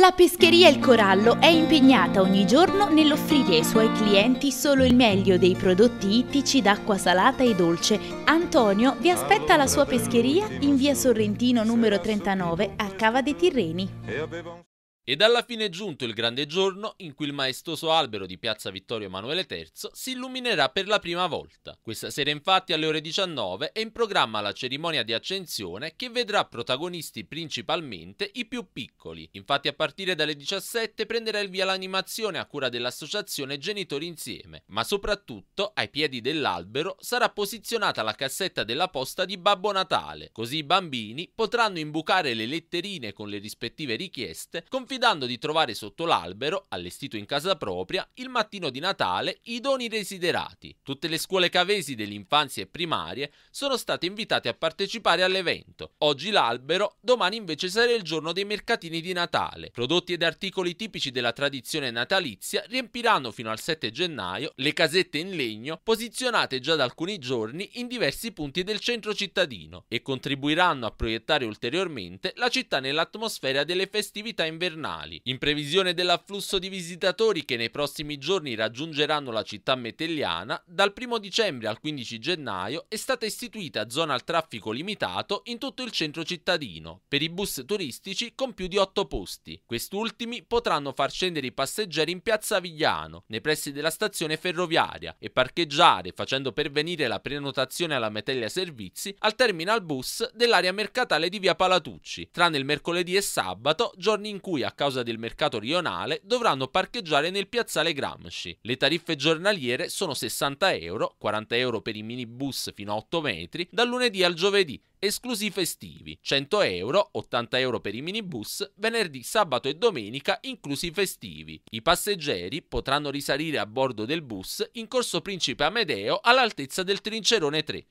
La pescheria Il Corallo è impegnata ogni giorno nell'offrire ai suoi clienti solo il meglio dei prodotti ittici d'acqua salata e dolce. Antonio vi aspetta alla sua pescheria in via Sorrentino numero 39 a Cava dei Tirreni. Ed alla fine è giunto il grande giorno in cui il maestoso albero di Piazza Vittorio Emanuele III si illuminerà per la prima volta. Questa sera infatti alle ore 19 è in programma la cerimonia di accensione che vedrà protagonisti principalmente i più piccoli. Infatti a partire dalle 17 prenderà il via l'animazione a cura dell'associazione Genitori Insieme, ma soprattutto ai piedi dell'albero sarà posizionata la cassetta della posta di Babbo Natale, così i bambini potranno imbucare le letterine con le rispettive richieste confidando confidando di trovare sotto l'albero, allestito in casa propria, il mattino di Natale i doni desiderati. Tutte le scuole cavesi dell'infanzia e primarie sono state invitate a partecipare all'evento. Oggi l'albero, domani invece sarà il giorno dei mercatini di Natale. Prodotti ed articoli tipici della tradizione natalizia riempiranno fino al 7 gennaio le casette in legno posizionate già da alcuni giorni in diversi punti del centro cittadino e contribuiranno a proiettare ulteriormente la città nell'atmosfera delle festività invernali stagionali, in previsione dell'afflusso di visitatori che nei prossimi giorni raggiungeranno la città metelliana, dal 1 dicembre al 15 gennaio è stata istituita zona al traffico limitato in tutto il centro cittadino, per i bus turistici con più di 8 posti. Quest'ultimi potranno far scendere i passeggeri in piazza Vigliano, nei pressi della stazione ferroviaria, e parcheggiare facendo pervenire la prenotazione alla Metellia Servizi al terminal bus dell'area mercatale di via Palatucci, tranne il mercoledì e sabato, giorni in cui a a causa del mercato rionale dovranno parcheggiare nel piazzale Gramsci. Le tariffe giornaliere sono 60 euro, 40 euro per i minibus fino a 8 metri, dal lunedì al giovedì, esclusi i festivi, 100 euro, 80 euro per i minibus, venerdì, sabato e domenica inclusi i festivi. I passeggeri potranno risalire a bordo del bus in corso Principe Amedeo all'altezza del Trincerone 3